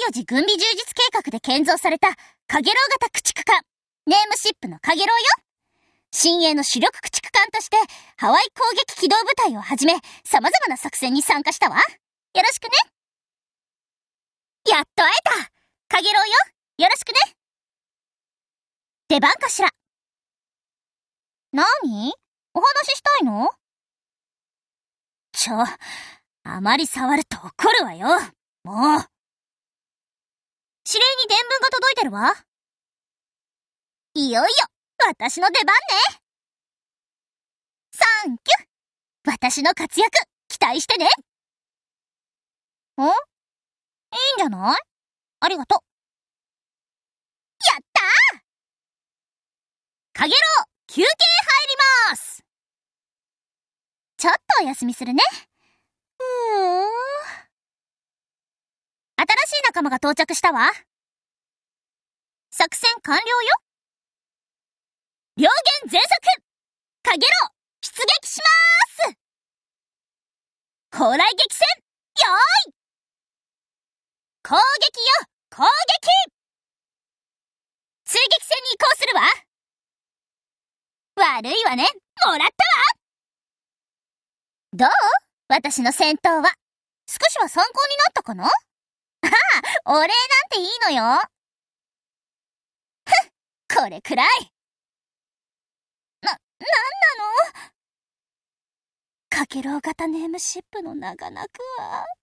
第4次軍備充実計画で建造されたカゲロウ型駆逐艦、ネームシップのカゲロウよ。新鋭の主力駆逐艦として、ハワイ攻撃機動部隊をはじめ、様々な作戦に参加したわ。よろしくね。やっと会えたカゲロウよ。よろしくね。出番かしら。何お話ししたいのちょ、あまり触ると怒るわよ。もう。わ。いよいよ、私の出番ねサンキュ私の活躍、期待してねんいいんじゃないありがとう。やったーかげろう、休憩入りますちょっとお休みするね。うーん。新しい仲間が到着したわ。作戦完了よ両弦全速かげろ出撃しまーす高麗激戦よーい攻撃よ攻撃追撃戦に移行するわ悪いわねもらったわどう私の戦闘は少しは参考になったかな ああ、お礼なんていいのよそれくらいな、なんなのかけろう型ネームシップの長泣くわ。